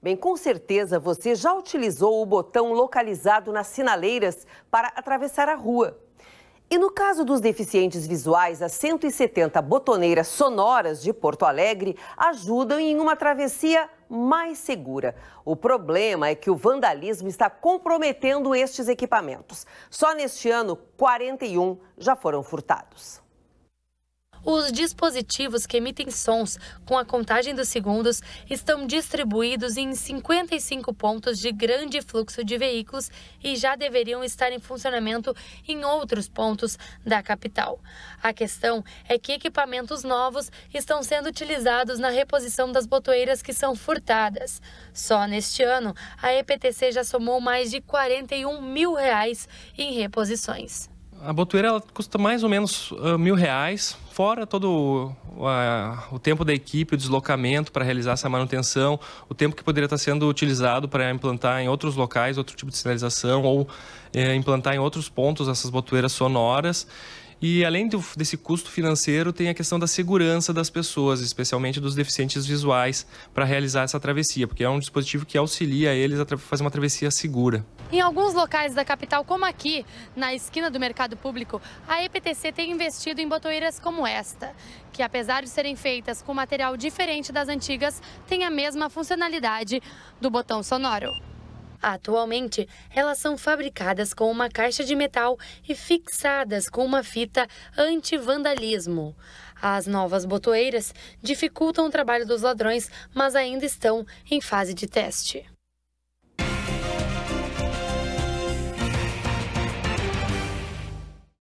Bem, com certeza você já utilizou o botão localizado nas sinaleiras para atravessar a rua. E no caso dos deficientes visuais, as 170 botoneiras sonoras de Porto Alegre ajudam em uma travessia mais segura. O problema é que o vandalismo está comprometendo estes equipamentos. Só neste ano, 41 já foram furtados. Os dispositivos que emitem sons com a contagem dos segundos estão distribuídos em 55 pontos de grande fluxo de veículos e já deveriam estar em funcionamento em outros pontos da capital. A questão é que equipamentos novos estão sendo utilizados na reposição das botoeiras que são furtadas. Só neste ano, a EPTC já somou mais de 41 mil reais em reposições. A botoeira custa mais ou menos uh, mil reais Fora todo o, o tempo da equipe, o deslocamento para realizar essa manutenção, o tempo que poderia estar sendo utilizado para implantar em outros locais outro tipo de sinalização ou eh, implantar em outros pontos essas botoeiras sonoras. E além do, desse custo financeiro, tem a questão da segurança das pessoas, especialmente dos deficientes visuais, para realizar essa travessia, porque é um dispositivo que auxilia eles a fazer uma travessia segura. Em alguns locais da capital, como aqui, na esquina do mercado público, a EPTC tem investido em botoeiras como esta, que apesar de serem feitas com material diferente das antigas, tem a mesma funcionalidade do botão sonoro. Atualmente, elas são fabricadas com uma caixa de metal e fixadas com uma fita anti-vandalismo. As novas botoeiras dificultam o trabalho dos ladrões, mas ainda estão em fase de teste.